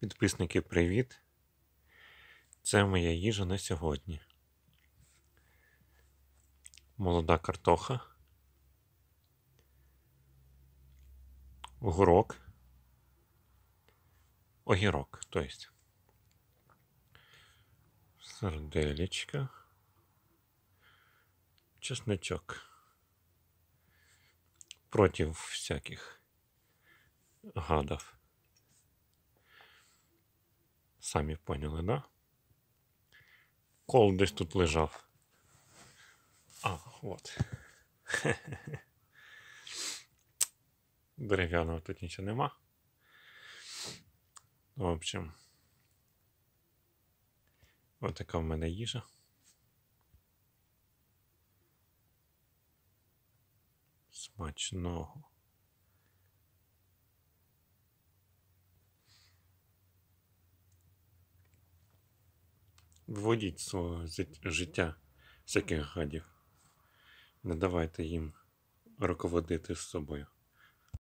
Підписники, привіт! Це моя їжа на сьогодні. Молода картоха. Огурок. Огірок, то тобто. есть. Сарделечка. Чесночок. Проти всяких гадов. Самі поняли, да? Кол десь тут лежав. А, от. Дерев'яного тут нічого нема. В общем, отака в мене їжа. Смачного. вводіть свого життя всяких гадів. Не давайте їм руководити з собою.